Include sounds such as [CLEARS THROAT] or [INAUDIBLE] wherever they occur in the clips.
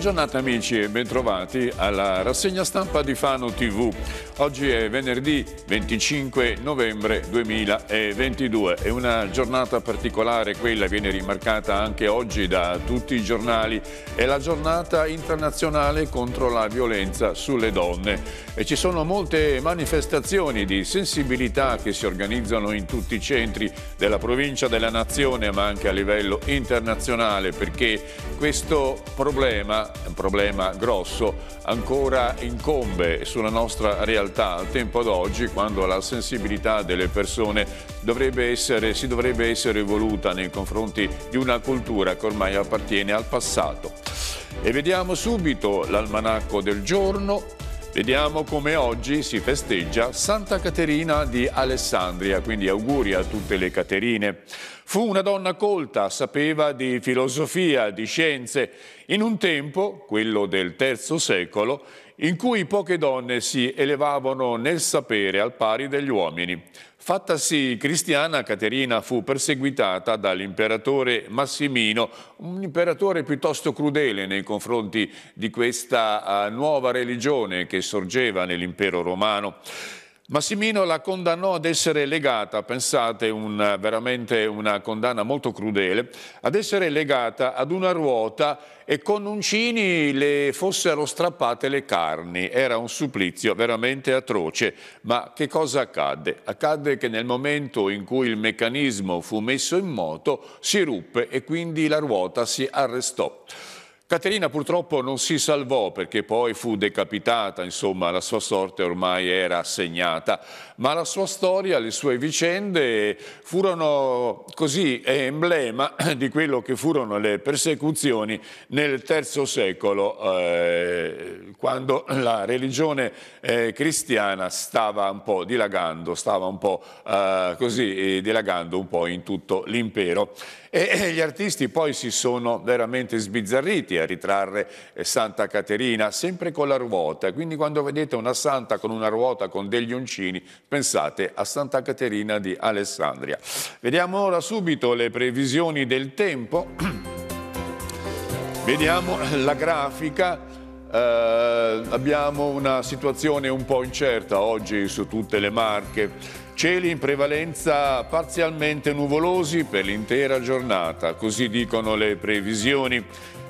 Buona giornata amici e bentrovati alla rassegna stampa di Fano TV. Oggi è venerdì 25 novembre 2022, è una giornata particolare, quella viene rimarcata anche oggi da tutti i giornali, è la giornata internazionale contro la violenza sulle donne e ci sono molte manifestazioni di sensibilità che si organizzano in tutti i centri della provincia, della nazione ma anche a livello internazionale perché questo problema, un problema grosso, ancora incombe sulla nostra realtà realtà al tempo d'oggi, quando la sensibilità delle persone dovrebbe essere, si dovrebbe essere evoluta nei confronti di una cultura che ormai appartiene al passato. E vediamo subito l'almanacco del giorno, Vediamo come oggi si festeggia Santa Caterina di Alessandria, quindi auguri a tutte le Caterine. Fu una donna colta, sapeva di filosofia, di scienze. In un tempo, quello del III secolo, in cui poche donne si elevavano nel sapere al pari degli uomini. Fattasi cristiana, Caterina fu perseguitata dall'imperatore Massimino, un imperatore piuttosto crudele nei confronti di questa eh, nuova religione che sorgeva nell'impero romano. Massimino la condannò ad essere legata, pensate, un, veramente una condanna molto crudele, ad essere legata ad una ruota e con uncini le fossero strappate le carni. Era un supplizio veramente atroce. Ma che cosa accadde? Accadde che nel momento in cui il meccanismo fu messo in moto si ruppe e quindi la ruota si arrestò. Caterina purtroppo non si salvò perché poi fu decapitata, insomma la sua sorte ormai era segnata, ma la sua storia, le sue vicende furono così emblema di quello che furono le persecuzioni nel III secolo, eh, quando la religione eh, cristiana stava un po' dilagando, stava un po' eh, così eh, dilagando un po' in tutto l'impero. E, gli artisti poi si sono veramente sbizzarriti a ritrarre eh, Santa Caterina sempre con la ruota. Quindi quando vedete una santa con una ruota, con degli uncini, pensate a Santa Caterina di Alessandria. Vediamo ora subito le previsioni del tempo. [CLEARS THROAT] Vediamo la grafica. Eh, abbiamo una situazione un po' incerta oggi su tutte le marche Cieli in prevalenza parzialmente nuvolosi per l'intera giornata, così dicono le previsioni.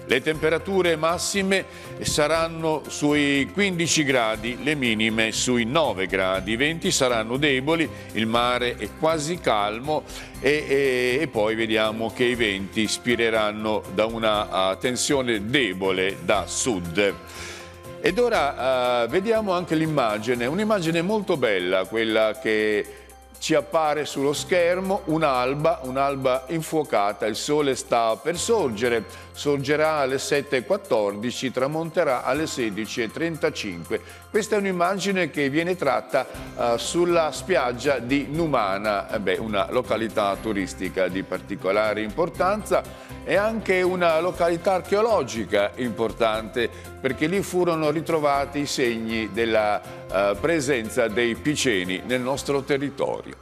Le temperature massime saranno sui 15 gradi, le minime sui 9 gradi, i venti saranno deboli, il mare è quasi calmo e, e, e poi vediamo che i venti spireranno da una eh, tensione debole da sud. Ed ora eh, vediamo anche l'immagine, un'immagine molto bella, quella che ci appare sullo schermo, un'alba, un'alba infuocata, il sole sta per sorgere, sorgerà alle 7.14, tramonterà alle 16.35. Questa è un'immagine che viene tratta eh, sulla spiaggia di Numana, eh beh, una località turistica di particolare importanza e anche una località archeologica importante perché lì furono ritrovati i segni della eh, presenza dei piceni nel nostro territorio.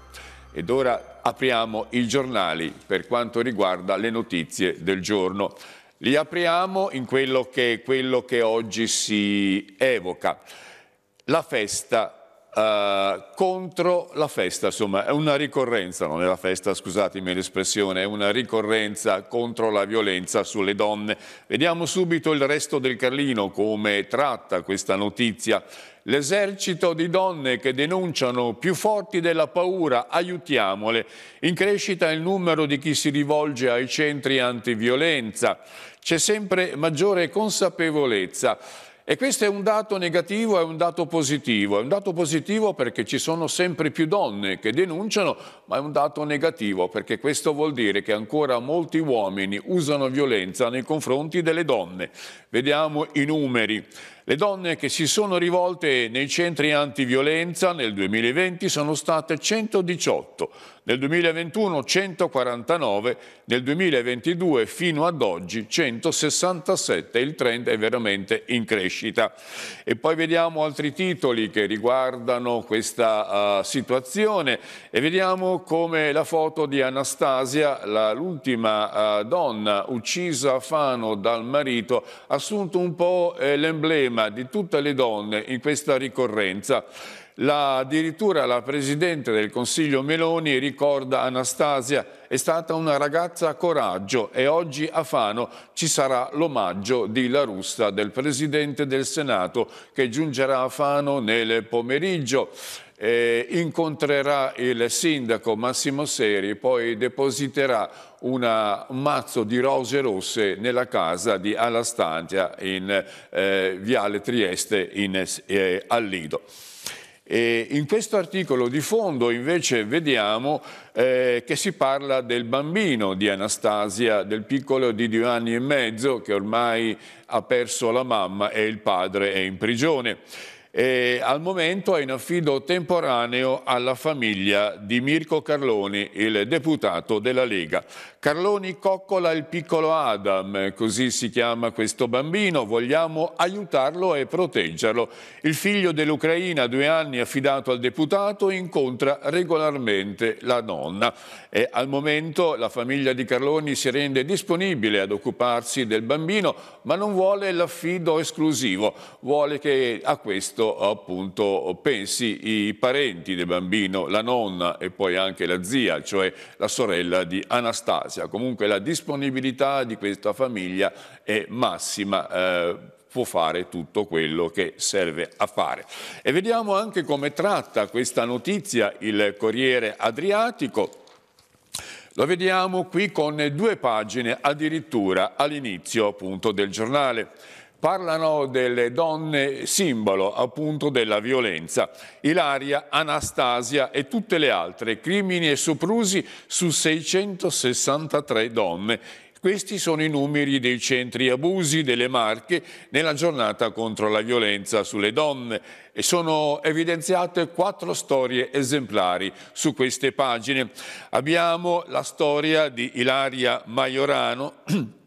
Ed ora apriamo i giornali per quanto riguarda le notizie del giorno. Li apriamo in quello che, quello che oggi si evoca, la festa eh, contro la festa, insomma è una ricorrenza, non è la festa, scusatemi l'espressione, è una ricorrenza contro la violenza sulle donne. Vediamo subito il resto del Carlino come tratta questa notizia. L'esercito di donne che denunciano più forti della paura, aiutiamole. In crescita il numero di chi si rivolge ai centri antiviolenza. C'è sempre maggiore consapevolezza. E questo è un dato negativo, è un dato positivo. È un dato positivo perché ci sono sempre più donne che denunciano, ma è un dato negativo perché questo vuol dire che ancora molti uomini usano violenza nei confronti delle donne. Vediamo i numeri. Le donne che si sono rivolte nei centri antiviolenza nel 2020 sono state 118, nel 2021 149, nel 2022 fino ad oggi 167. Il trend è veramente in crescita. E poi vediamo altri titoli che riguardano questa uh, situazione e vediamo come la foto di Anastasia, l'ultima uh, donna uccisa a Fano dal marito, ha assunto un po' eh, l'emblema prima di tutte le donne in questa ricorrenza. La, addirittura la Presidente del Consiglio Meloni ricorda Anastasia è stata una ragazza a coraggio e oggi a Fano ci sarà l'omaggio di La Russa del Presidente del Senato che giungerà a Fano nel pomeriggio. Eh, incontrerà il sindaco Massimo Seri, poi depositerà un mazzo di rose rosse nella casa di Alastantia in eh, Viale Trieste in, eh, a Lido. E in questo articolo di fondo invece vediamo eh, che si parla del bambino di Anastasia, del piccolo di due anni e mezzo che ormai ha perso la mamma e il padre è in prigione. E al momento è in affido temporaneo alla famiglia di Mirko Carloni, il deputato della Lega, Carloni coccola il piccolo Adam, così si chiama questo bambino, vogliamo aiutarlo e proteggerlo. Il figlio dell'Ucraina, due anni affidato al deputato, incontra regolarmente la nonna e al momento la famiglia di Carloni si rende disponibile ad occuparsi del bambino, ma non vuole l'affido esclusivo, vuole che a questo appunto pensi i parenti del bambino, la nonna e poi anche la zia, cioè la sorella di Anastasia. Croazia. Comunque la disponibilità di questa famiglia è massima. Eh, può fare tutto quello che serve a fare. E vediamo anche come tratta questa notizia il Corriere Adriatico. Lo vediamo qui con due pagine addirittura all'inizio appunto del giornale parlano delle donne simbolo appunto della violenza. Ilaria, Anastasia e tutte le altre, crimini e soprusi su 663 donne. Questi sono i numeri dei centri abusi delle Marche nella giornata contro la violenza sulle donne e sono evidenziate quattro storie esemplari su queste pagine. Abbiamo la storia di Ilaria Maiorano [CLEARS THROAT]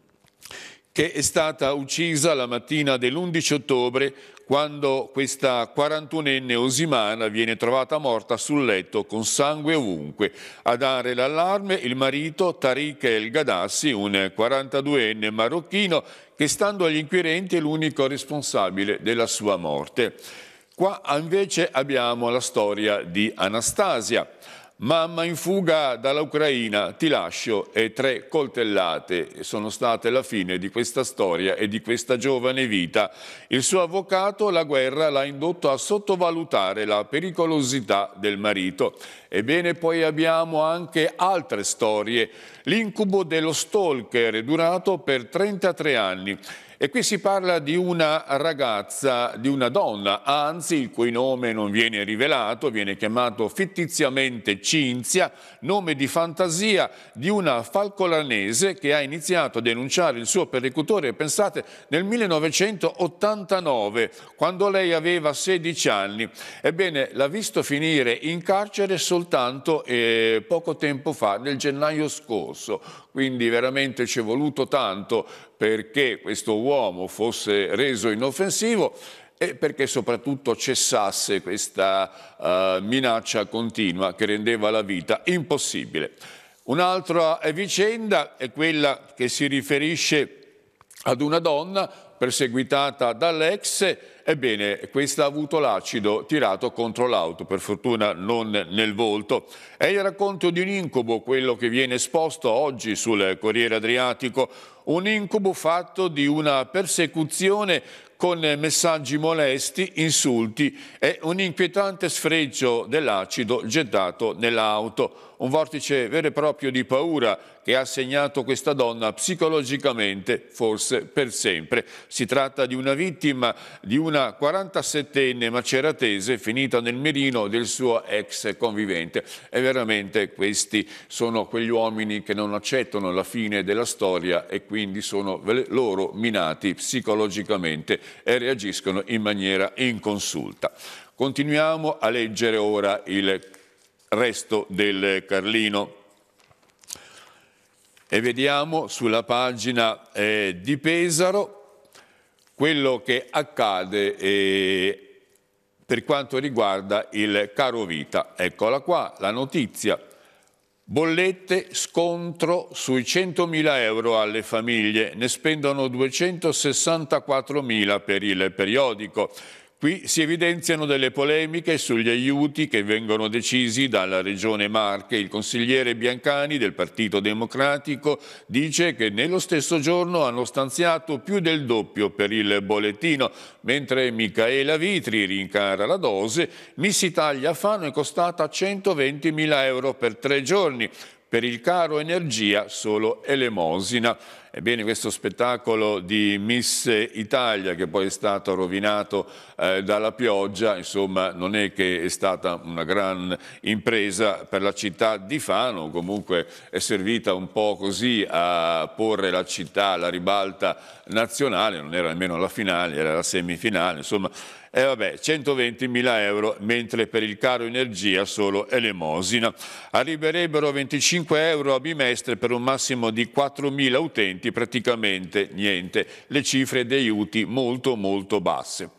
che è stata uccisa la mattina dell'11 ottobre quando questa 41enne osimana viene trovata morta sul letto con sangue ovunque. A dare l'allarme il marito Tariq El Gadassi, un 42enne marocchino che stando agli inquirenti è l'unico responsabile della sua morte. Qua invece abbiamo la storia di Anastasia. Mamma in fuga dall'Ucraina, ti lascio e tre coltellate sono state la fine di questa storia e di questa giovane vita. Il suo avvocato la guerra l'ha indotto a sottovalutare la pericolosità del marito. Ebbene poi abbiamo anche altre storie. L'incubo dello stalker è durato per 33 anni. E qui si parla di una ragazza, di una donna, anzi il cui nome non viene rivelato, viene chiamato fittiziamente Cinzia, nome di fantasia di una falcolanese che ha iniziato a denunciare il suo pericutore, pensate, nel 1989, quando lei aveva 16 anni. Ebbene, l'ha visto finire in carcere soltanto eh, poco tempo fa, nel gennaio scorso, quindi veramente ci è voluto tanto perché questo uomo fosse reso inoffensivo e perché soprattutto cessasse questa uh, minaccia continua che rendeva la vita impossibile. Un'altra vicenda è quella che si riferisce ad una donna perseguitata dall'ex, ebbene questa ha avuto l'acido tirato contro l'auto, per fortuna non nel volto. È il racconto di un incubo, quello che viene esposto oggi sul Corriere Adriatico, un incubo fatto di una persecuzione con messaggi molesti, insulti e un inquietante sfregio dell'acido gettato nell'auto un vortice vero e proprio di paura che ha segnato questa donna psicologicamente, forse per sempre. Si tratta di una vittima di una 47enne maceratese finita nel merino del suo ex convivente. E veramente questi sono quegli uomini che non accettano la fine della storia e quindi sono loro minati psicologicamente e reagiscono in maniera inconsulta. Continuiamo a leggere ora il resto del Carlino. E vediamo sulla pagina eh, di Pesaro quello che accade eh, per quanto riguarda il caro vita. Eccola qua, la notizia. Bollette scontro sui 100.000 euro alle famiglie, ne spendono 264.000 per il periodico. Qui si evidenziano delle polemiche sugli aiuti che vengono decisi dalla Regione Marche. Il consigliere Biancani del Partito Democratico dice che nello stesso giorno hanno stanziato più del doppio per il bollettino, mentre Micaela Vitri rincara la dose, Miss Italia Fano è costata 120.000 euro per tre giorni, per il caro energia solo elemosina. Ebbene, questo spettacolo di Miss Italia, che poi è stato rovinato eh, dalla pioggia, insomma, non è che è stata una gran impresa per la città di Fano, comunque è servita un po' così a porre la città alla ribalta nazionale, non era nemmeno la finale, era la semifinale, insomma, e eh vabbè, 120.000 euro, mentre per il caro energia solo elemosina. Arriverebbero 25 euro a bimestre per un massimo di 4.000 utenti dipendenti praticamente niente, le cifre di aiuti molto molto basse.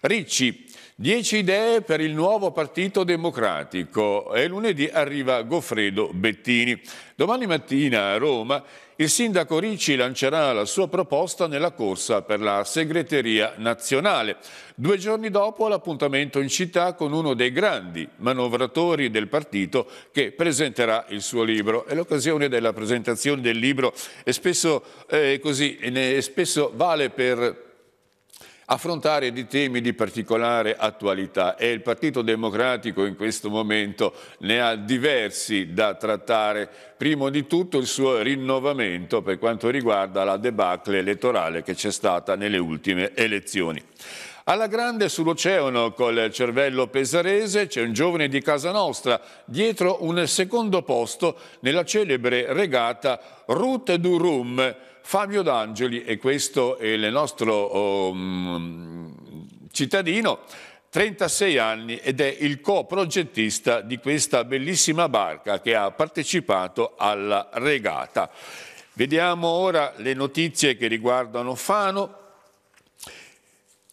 Ricci, 10 idee per il nuovo Partito Democratico e lunedì arriva Goffredo Bettini. Domani mattina a Roma il sindaco Ricci lancerà la sua proposta nella corsa per la segreteria nazionale. Due giorni dopo l'appuntamento in città con uno dei grandi manovratori del partito che presenterà il suo libro. È l'occasione della presentazione del libro è spesso, eh, così, spesso vale per affrontare di temi di particolare attualità e il Partito Democratico in questo momento ne ha diversi da trattare, primo di tutto il suo rinnovamento per quanto riguarda la debacle elettorale che c'è stata nelle ultime elezioni. Alla grande sull'oceano col cervello pesarese c'è un giovane di casa nostra, dietro un secondo posto nella celebre regata Route du Rum, Fabio D'Angeli, e questo è il nostro um, cittadino, 36 anni ed è il coprogettista di questa bellissima barca che ha partecipato alla regata. Vediamo ora le notizie che riguardano Fano,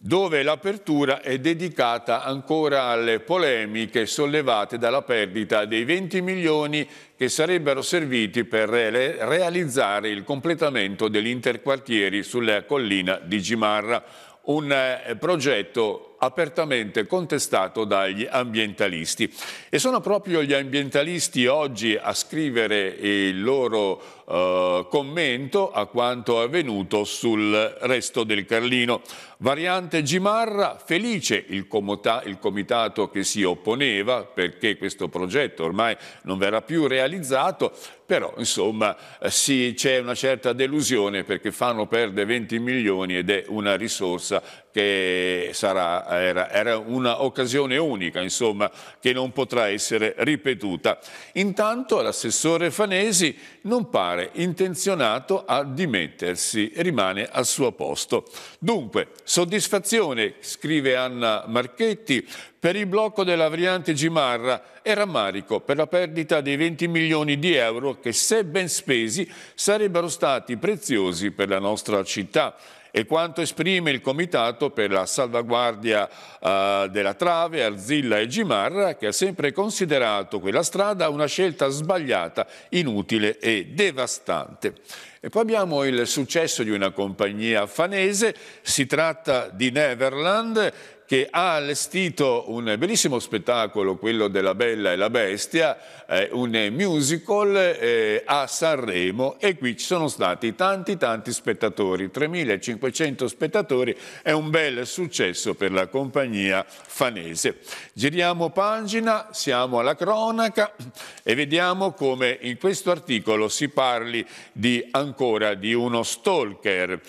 dove l'apertura è dedicata ancora alle polemiche sollevate dalla perdita dei 20 milioni che sarebbero serviti per realizzare il completamento degli interquartieri sulla collina di Gimarra, un eh, progetto apertamente contestato dagli ambientalisti. E sono proprio gli ambientalisti oggi a scrivere il loro eh, commento a quanto è avvenuto sul resto del Carlino. Variante Gimarra, felice il, comota, il comitato che si opponeva perché questo progetto ormai non verrà più realizzato, però insomma eh, sì, c'è una certa delusione perché fanno perde 20 milioni ed è una risorsa che sarà, era, era un'occasione unica, insomma, che non potrà essere ripetuta. Intanto l'assessore Fanesi non parla parlamentare intenzionato a dimettersi rimane al suo posto. Dunque, soddisfazione, scrive Anna Marchetti, per il blocco della variante Gimarra e rammarico per la perdita dei 20 milioni di euro che, se ben spesi, sarebbero stati preziosi per la nostra città e quanto esprime il Comitato per la salvaguardia eh, della Trave, Arzilla e Gimarra, che ha sempre considerato quella strada una scelta sbagliata, inutile e devastante. E poi abbiamo il successo di una compagnia fanese, si tratta di Neverland, che ha allestito un bellissimo spettacolo, quello della Bella e la Bestia, eh, un musical eh, a Sanremo e qui ci sono stati tanti tanti spettatori, 3.500 spettatori, è un bel successo per la compagnia fanese. Giriamo pagina, siamo alla cronaca e vediamo come in questo articolo si parli di, ancora di uno stalker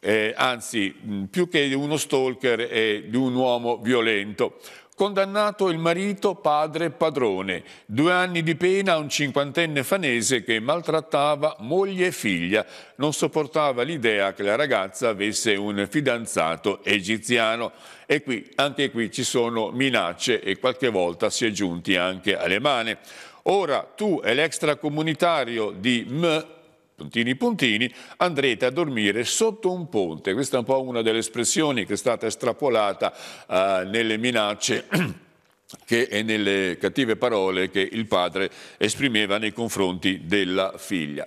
eh, anzi mm, più che di uno stalker è di un uomo violento. Condannato il marito, padre padrone, due anni di pena a un cinquantenne fanese che maltrattava moglie e figlia, non sopportava l'idea che la ragazza avesse un fidanzato egiziano e qui, anche qui ci sono minacce e qualche volta si è giunti anche alle mani. Ora tu e l'extracomunitario di M puntini puntini, andrete a dormire sotto un ponte. Questa è un po' una delle espressioni che è stata estrapolata eh, nelle minacce [CLEARS THROAT] che è nelle cattive parole che il padre esprimeva nei confronti della figlia.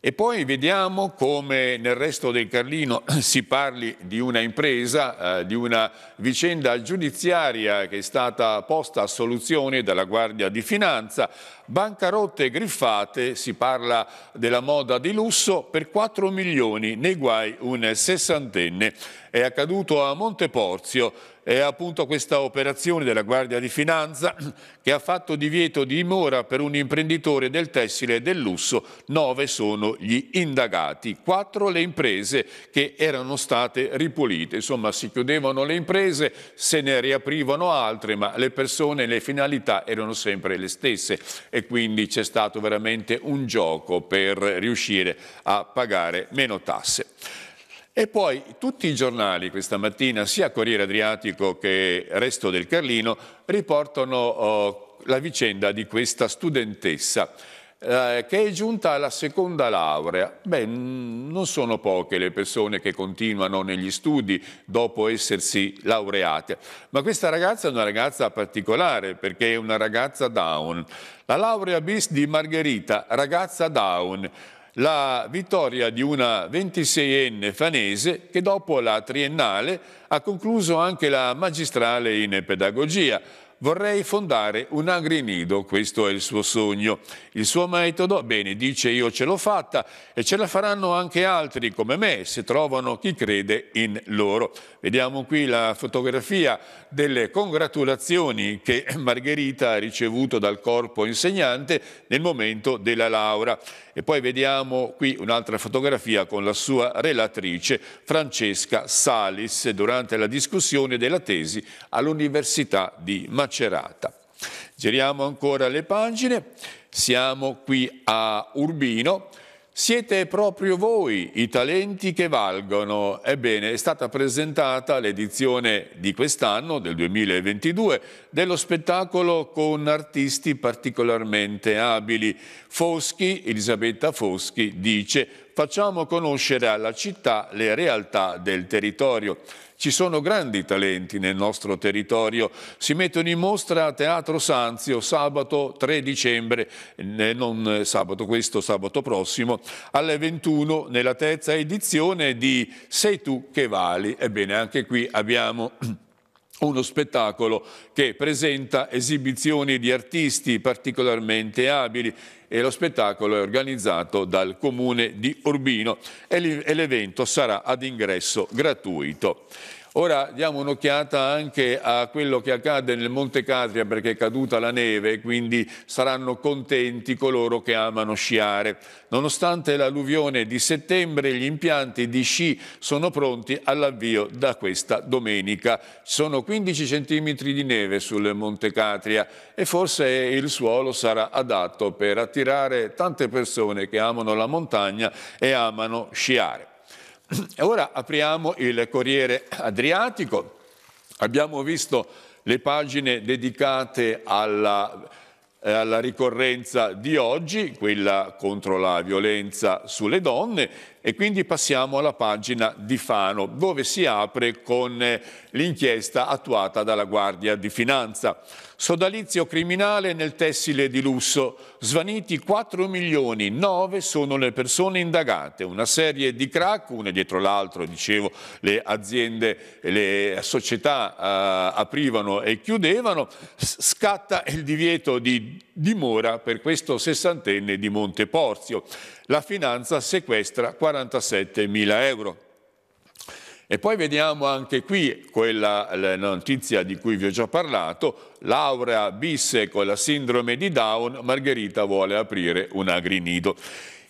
E poi vediamo come nel resto del Carlino [CLEARS THROAT] si parli di una impresa, eh, di una vicenda giudiziaria che è stata posta a soluzione dalla Guardia di Finanza, bancarotte griffate, si parla della moda di lusso, per 4 milioni, nei guai un sessantenne. È accaduto a Monteporzio, è appunto questa operazione della Guardia di Finanza [CLEARS THROAT] che ha fatto divieto di dimora per un imprenditore del tessile e del lusso. Nove sono gli indagati, quattro le imprese che erano state ripulite. Insomma, si chiudevano le imprese, se ne riaprivano altre, ma le persone e le finalità erano sempre le stesse e quindi c'è stato veramente un gioco per riuscire a pagare meno tasse. E poi tutti i giornali questa mattina, sia Corriere Adriatico che Resto del Carlino, riportano oh, la vicenda di questa studentessa eh, che è giunta alla seconda laurea. Beh, non sono poche le persone che continuano negli studi dopo essersi laureate, ma questa ragazza è una ragazza particolare perché è una ragazza down. La laurea bis di Margherita, ragazza down, la vittoria di una 26enne fanese che dopo la triennale ha concluso anche la magistrale in pedagogia. Vorrei fondare un agrinido, questo è il suo sogno. Il suo metodo, bene, dice io ce l'ho fatta e ce la faranno anche altri come me se trovano chi crede in loro. Vediamo qui la fotografia delle congratulazioni che [CLEARS THROAT] Margherita ha ricevuto dal corpo insegnante nel momento della laurea. E poi vediamo qui un'altra fotografia con la sua relatrice Francesca Salis durante la discussione della tesi all'Università di Macedonia macerata. Giriamo ancora le pagine, siamo qui a Urbino, siete proprio voi i talenti che valgono. Ebbene, è stata presentata l'edizione di quest'anno, del 2022, dello spettacolo con artisti particolarmente abili. Foschi, Elisabetta Foschi, dice facciamo conoscere alla città le realtà del territorio. Ci sono grandi talenti nel nostro territorio, si mettono in mostra a Teatro Sanzio sabato 3 dicembre, eh, non eh, sabato questo, sabato prossimo, alle 21 nella terza edizione di Sei tu che vali. Ebbene, anche qui abbiamo [CLEARS THROAT] uno spettacolo che presenta esibizioni di artisti particolarmente abili e lo spettacolo è organizzato dal comune di Urbino e l'evento sarà ad ingresso gratuito. Ora diamo un'occhiata anche a quello che accade nel Monte Catria perché è caduta la neve, quindi saranno contenti coloro che amano sciare. Nonostante l'alluvione di settembre, gli impianti di sci sono pronti all'avvio da questa domenica. Ci sono 15 cm di neve sul Monte Catria e forse il suolo sarà adatto per attirare tante persone che amano la montagna e amano sciare. Ora apriamo il Corriere Adriatico. Abbiamo visto le pagine dedicate alla, eh, alla ricorrenza di oggi, quella contro la violenza sulle donne, e quindi passiamo alla pagina di Fano, dove si apre con eh, l'inchiesta attuata dalla Guardia di Finanza. Sodalizio criminale nel tessile di lusso. Svaniti 4 milioni, 9 sono le persone indagate. Una serie di crack, una dietro l'altro, dicevo, le aziende, le società eh, aprivano e chiudevano. Scatta il divieto di dimora per questo sessantenne di Monteporzio la finanza sequestra 47 mila euro. E poi vediamo anche qui quella notizia di cui vi ho già parlato, Laura Bisse con la sindrome di Down, Margherita vuole aprire un agrinido.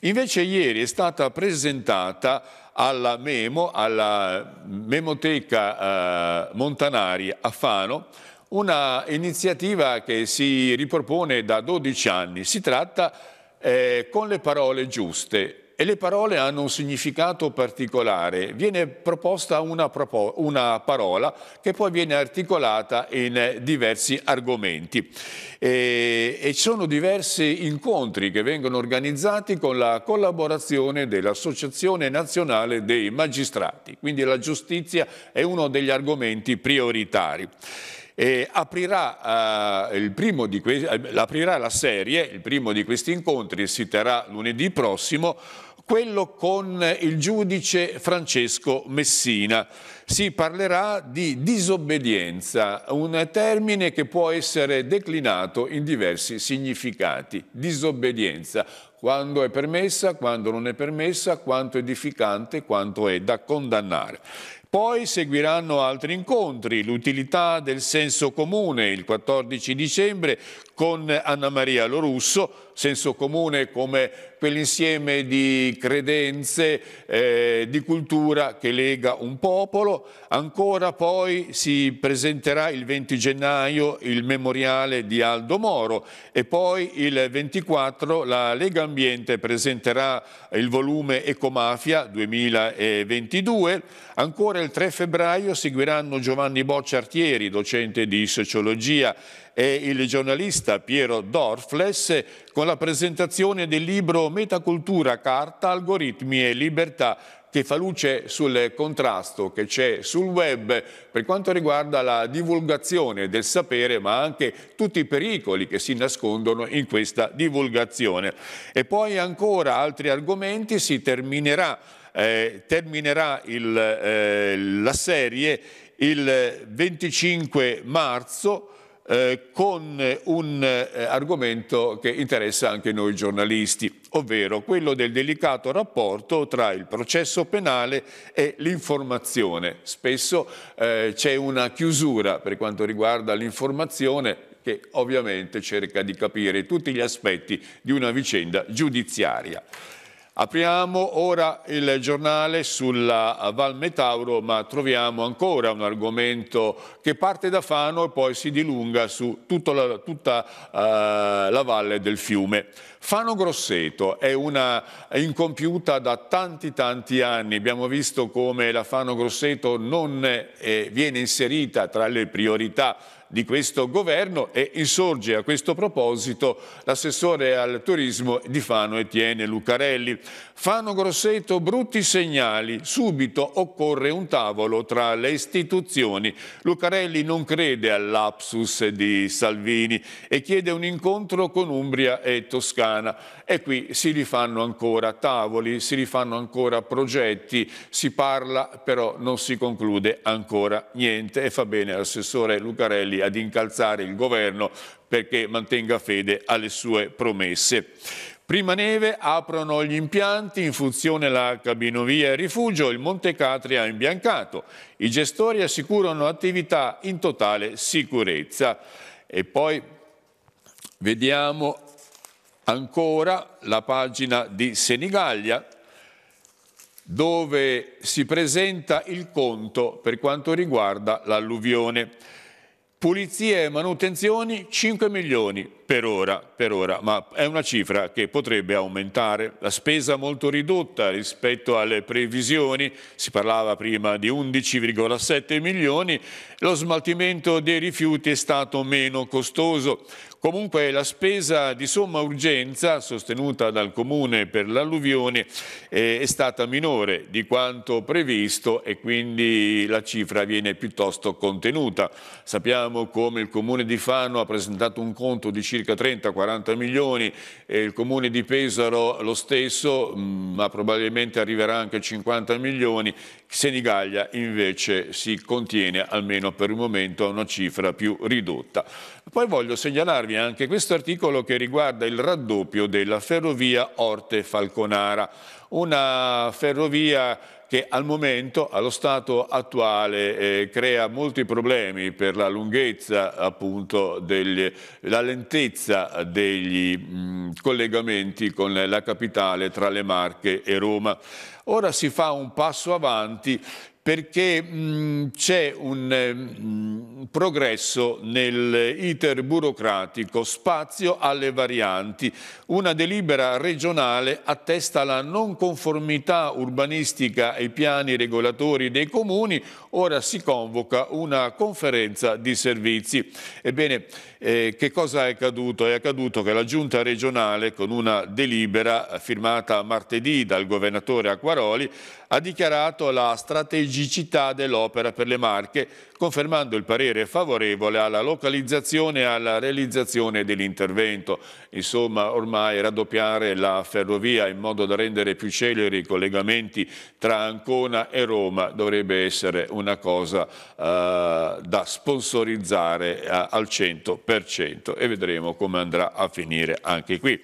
Invece ieri è stata presentata alla Memo, alla Memoteca eh, Montanari a Fano, una iniziativa che si ripropone da 12 anni. Si tratta di eh, con le parole giuste e le parole hanno un significato particolare. Viene proposta una, una parola che poi viene articolata in diversi argomenti. E, e, ci sono diversi incontri che vengono organizzati con la collaborazione dell'Associazione Nazionale dei Magistrati. Quindi la giustizia è uno degli argomenti prioritari eh, aprirà, eh, que- eh, aprirà la serie, il primo di questi incontri si terrà lunedì prossimo, quello con il giudice Francesco Messina. Si parlerà di disobbedienza, un termine che può essere declinato in diversi significati. Disobbedienza, quando è permessa, quando non è permessa, quanto è edificante, quanto è da condannare. Poi seguiranno altri incontri, l'utilità del senso comune il 14 dicembre con Anna Maria Lorusso, senso comune, come quell'insieme di credenze, eh, di cultura che lega un popolo. Ancora poi si presenterà il 20 gennaio il memoriale di Aldo Moro e poi il 24 la Lega Ambiente presenterà il volume Ecomafia 2022. Ancora il 3 febbraio seguiranno Giovanni Bocciartieri, docente di sociologia e il giornalista Piero Dorfles con la presentazione del libro Metacultura, Carta, Algoritmi e Libertà che fa luce sul contrasto che c'è sul web per quanto riguarda la divulgazione del sapere, ma anche tutti i pericoli che si nascondono in questa divulgazione. E poi ancora altri argomenti, si terminerà, eh, terminerà il, eh, la serie il 25 marzo eh, con un eh, argomento che interessa anche noi giornalisti, ovvero quello del delicato rapporto tra il processo penale e l'informazione. Spesso eh, c'è una chiusura per quanto riguarda l'informazione che ovviamente cerca di capire tutti gli aspetti di una vicenda giudiziaria. Apriamo ora il giornale sulla Val Metauro, ma troviamo ancora un argomento che parte da Fano e poi si dilunga su tutta la, tutta, uh, la valle del fiume. Fano Grosseto è una incompiuta da tanti tanti anni, abbiamo visto come la Fano Grosseto non eh, viene inserita tra le priorità di questo governo e insorge a questo proposito l'assessore al turismo di Fano Etienne Lucarelli. Fano Grosseto, brutti segnali, subito occorre un tavolo tra le istituzioni. Lucarelli non crede all'apsus di Salvini e chiede un incontro con Umbria e Toscana e qui si rifanno ancora tavoli, si rifanno ancora progetti, si parla però non si conclude ancora niente e fa bene l'assessore Lucarelli ad incalzare il governo perché mantenga fede alle sue promesse. Prima neve aprono gli impianti in funzione la cabinovia e rifugio, il Monte Catria ha imbiancato. I gestori assicurano attività in totale sicurezza. E poi vediamo Ancora la pagina di Senigallia dove si presenta il conto per quanto riguarda l'alluvione. Pulizie e manutenzioni 5 milioni, per ora, per ora, ma è una cifra che potrebbe aumentare. La spesa molto ridotta rispetto alle previsioni, si parlava prima di 11,7 milioni, lo smaltimento dei rifiuti è stato meno costoso. Comunque la spesa di somma urgenza sostenuta dal Comune per l'alluvione eh, è stata minore di quanto previsto e quindi la cifra viene piuttosto contenuta. Sappiamo come il Comune di Fano ha presentato un conto di 5 circa 30-40 milioni, il comune di Pesaro lo stesso, mm, ma probabilmente arriverà anche a 50 milioni, Senigallia invece si contiene almeno per il momento a una cifra più ridotta. Poi voglio segnalarvi anche questo articolo che riguarda il raddoppio della ferrovia Orte-Falconara una ferrovia che al momento, allo stato attuale, eh, crea molti problemi per la lunghezza, appunto, degli, la lentezza degli mh, collegamenti con la capitale tra le Marche e Roma. Ora si fa un passo avanti perché mm, c'è un mm, progresso nel iter burocratico, spazio alle varianti. Una delibera regionale attesta la non conformità urbanistica ai piani regolatori dei comuni, ora si convoca una conferenza di servizi. Ebbene, eh, che cosa è accaduto? È accaduto che la giunta regionale, con una delibera eh, firmata martedì dal governatore Acquaroli, ha dichiarato la strategicità dell'opera per le Marche, confermando il parere favorevole alla localizzazione e alla realizzazione dell'intervento. Insomma, ormai raddoppiare la ferrovia in modo da rendere più celeri i collegamenti tra Ancona e Roma dovrebbe essere una cosa eh, da sponsorizzare eh, al 100% e vedremo come andrà a finire anche qui.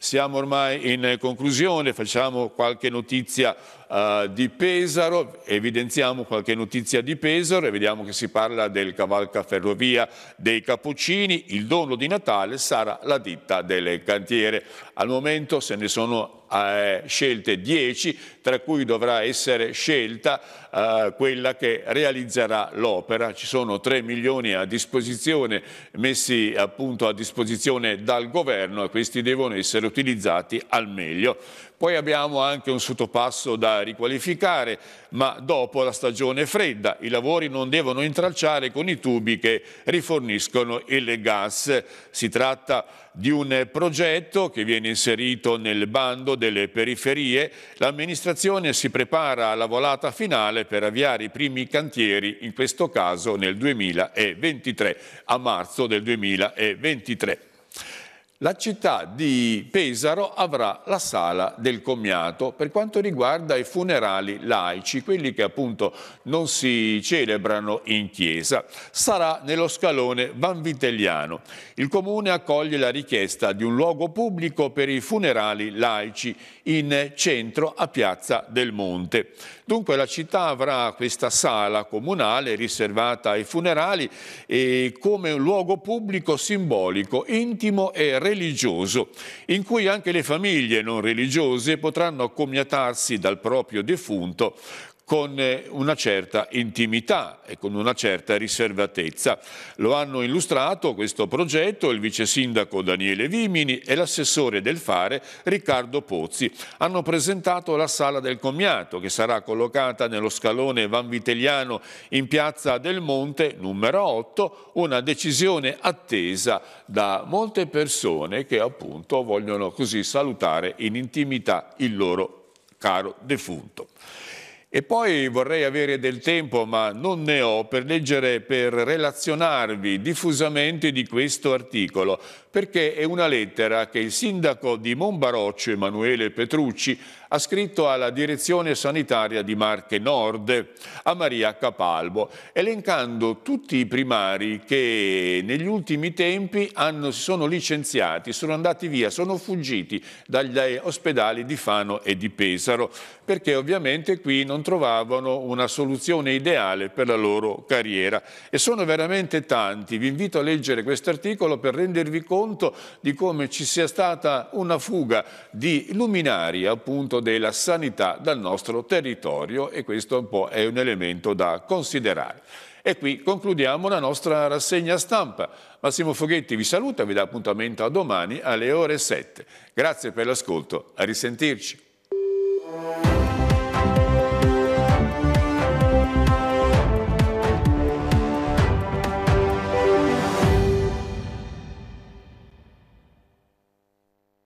Siamo ormai in conclusione, facciamo qualche notizia uh, di Pesaro, evidenziamo qualche notizia di Pesaro e vediamo che si parla del cavalcaferrovia dei Cappuccini, il dono di Natale sarà la ditta delle cantiere. Al momento se ne sono eh, scelte 10, tra cui dovrà essere scelta eh, quella che realizzerà l'opera. Ci sono 3 milioni a disposizione, messi appunto a disposizione dal governo e questi devono essere utilizzati al meglio. Poi abbiamo anche un sottopasso da riqualificare, ma dopo la stagione fredda i lavori non devono intralciare con i tubi che riforniscono il gas. Si tratta di un progetto che viene inserito nel bando delle periferie. L'amministrazione si prepara alla volata finale per avviare i primi cantieri, in questo caso nel 2023, a marzo del 2023 la città di Pesaro avrà la sala del commiato per quanto riguarda i funerali laici, quelli che appunto non si celebrano in chiesa. Sarà nello scalone vanvitelliano. Il comune accoglie la richiesta di un luogo pubblico per i funerali laici in centro a Piazza del Monte. Dunque la città avrà questa sala comunale riservata ai funerali e come un luogo pubblico simbolico, intimo e religioso, in cui anche le famiglie non religiose potranno accomiatarsi dal proprio defunto con eh, una certa intimità e con una certa riservatezza. Lo hanno illustrato questo progetto il vice sindaco Daniele Vimini e l'assessore del fare Riccardo Pozzi. Hanno presentato la sala del commiato che sarà collocata nello scalone Vanvitelliano in piazza del Monte numero 8, una decisione attesa da molte persone che appunto vogliono così salutare in intimità il loro caro defunto. E poi vorrei avere del tempo, ma non ne ho, per leggere, per relazionarvi diffusamente di questo articolo perché è una lettera che il sindaco di Monbaroccio, Emanuele Petrucci, ha scritto alla direzione sanitaria di Marche Nord, a Maria Capalbo, elencando tutti i primari che negli ultimi tempi hanno, si sono licenziati, sono andati via, sono fuggiti dagli ospedali di Fano e di Pesaro, perché ovviamente qui non trovavano una soluzione ideale per la loro carriera. E sono veramente tanti, vi invito a leggere questo articolo per rendervi conto conto di come ci sia stata una fuga di luminari appunto della sanità dal nostro territorio e questo un po' è un elemento da considerare. E qui concludiamo la nostra rassegna stampa. Massimo Foghetti vi saluta, vi dà appuntamento a domani alle ore 7. Grazie per l'ascolto, a risentirci.